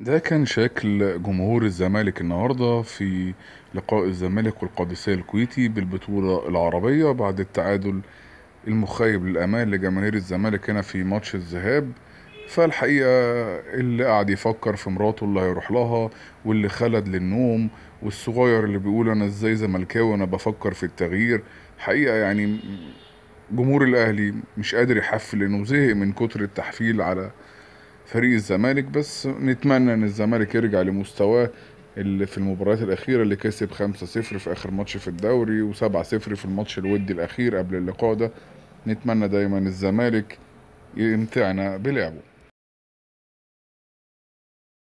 ده كان شكل جمهور الزمالك النهارده في لقاء الزمالك والقادسية الكويتي بالبطولة العربية بعد التعادل المخيب للأمان لجماهير الزمالك هنا في ماتش الذهاب فالحقيقة اللي قاعد يفكر في مراته اللي هيروح لها واللي خلد للنوم والصغير اللي بيقول أنا إزاي زملكاوي أنا بفكر في التغيير حقيقة يعني جمهور الأهلي مش قادر يحفل لأنه زهق من كتر التحفيل على فريق الزمالك بس نتمنى ان الزمالك يرجع لمستواه اللي في المباريات الاخيره اللي كسب 5-0 في اخر ماتش في الدوري و7-0 في الماتش الودي الاخير قبل اللقاء ده نتمنى دايما الزمالك يمتعنا بلعبه